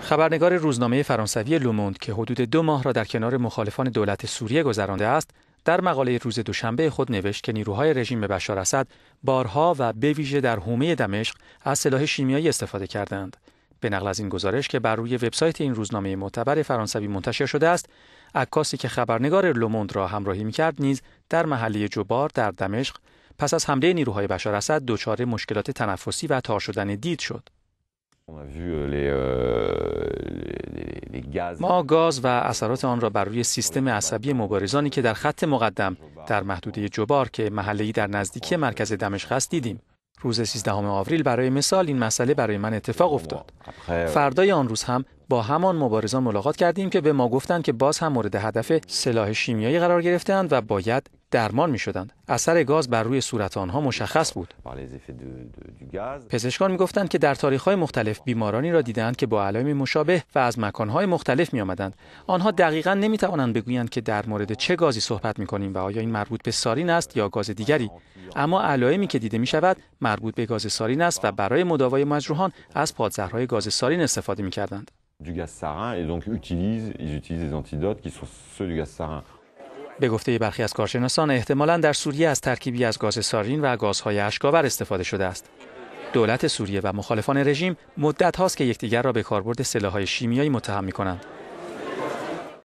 خبرنگار روزنامه فرانسوی لوموند که حدود دو ماه را در کنار مخالفان دولت سوریه گذرانده است در مقاله روز دوشنبه خود نوشت که نیروهای رژیم بشار اسد بارها و به ویژه در حومه دمشق از سلاح شیمیایی استفاده کردند به نقل از این گزارش که بر روی وبسایت این روزنامه معتبر فرانسوی منتشر شده است عکاسی که خبرنگار لوموند را همراهی میکرد نیز در محله جبار در دمشق پس از حمله نیروهای بشار اسد دچار مشکلات تنفسی و تار شدن دید شد Euh, euh, ما گاز و اثرات آن را بر روی سیستم خب، عصبی خب. مبارزانی که در خط مقدم خب، در محدوده جبار که محله‌ای در نزدیکی مرکز دمشق است دیدیم. روز 13 آوریل برای مثال این مسئله برای من اتفاق افتاد. فردای آن روز هم با همان مبارزان ملاقات کردیم که به ما گفتند که باز هم مورد هدف سلاح شیمیایی قرار گرفتند و باید درمان می شدند. اثر گاز بر روی صورت آنها مشخص بود. پزشکان می گفتند که در تاریخ های مختلف بیمارانی را دیدند که با علائم مشابه و از مکانهای مختلف می آمدند. آنها دقیقا نمی توانند بگویند که در مورد چه گازی صحبت می کنیم و آیا این مربوط به سارین است یا گاز دیگری. اما علائمی که دیده می شود مربوط به گاز سارین است و برای مداوای مجروحان از پادزهرهای گاز سارین استفاده می به گفته برخی از کارشناسان احتمالا در سوریه از ترکیبی از گاز سارین و گازهای اشکاور استفاده شده است. دولت سوریه و مخالفان رژیم مدت هاست که یکدیگر را به کاربرد سلاحهای شیمیایی متهم می